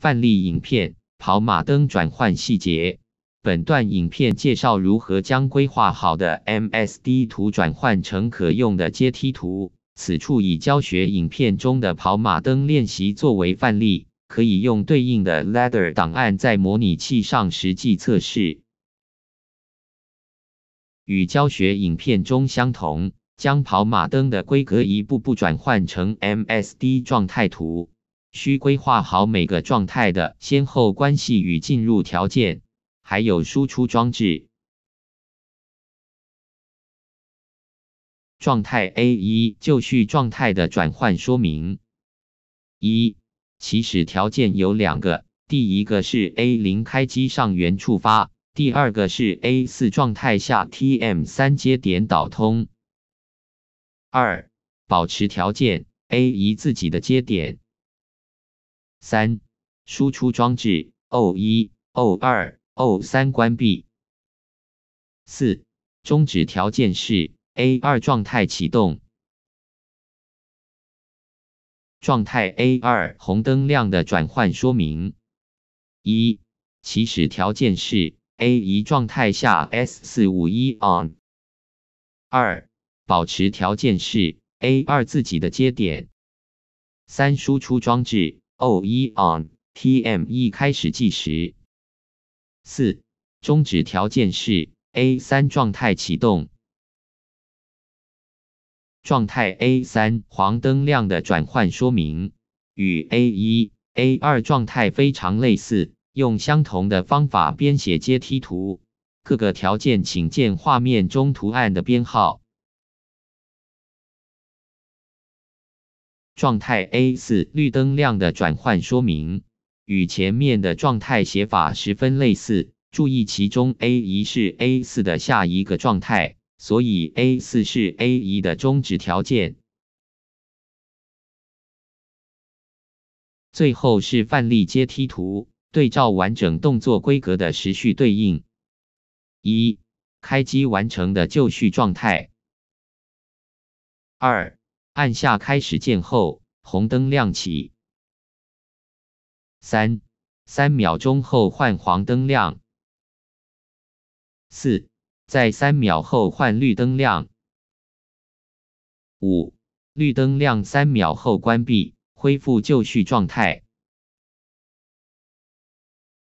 范例影片：跑马灯转换细节。本段影片介绍如何将规划好的 MSD 图转换成可用的阶梯图。此处以教学影片中的跑马灯练习作为范例，可以用对应的 Ladder 档案在模拟器上实际测试。与教学影片中相同，将跑马灯的规格一步步转换成 MSD 状态图。需规划好每个状态的先后关系与进入条件，还有输出装置。状态 A 一就绪状态的转换说明：一、起始条件有两个，第一个是 A 零开机上源触发，第二个是 A 四状态下 T M 三接点导通。二、保持条件 A 一自己的接点。三输出装置 O 一 O 二 O 三关闭。四终止条件是 A 二状态启动状态 A 二红灯亮的转换说明：一起始条件是 A 一状态下 S 四五一 on。二保持条件是 A 二自己的接点。三输出装置。O1 on Tm 一开始计时。四终止条件是 A3 状态启动。状态 A3 黄灯亮的转换说明与 A1、A2 状态非常类似，用相同的方法编写阶梯图。各个条件请见画面中图案的编号。状态 A 四绿灯亮的转换说明与前面的状态写法十分类似，注意其中 A 一是 A 四的下一个状态，所以 A 四是 A 一的终止条件。最后是范例阶梯图，对照完整动作规格的时序对应：一、开机完成的就绪状态；二、按下开始键后，红灯亮起。三三秒钟后换黄灯亮。四在三秒后换绿灯亮。五绿灯亮三秒后关闭，恢复就绪状态。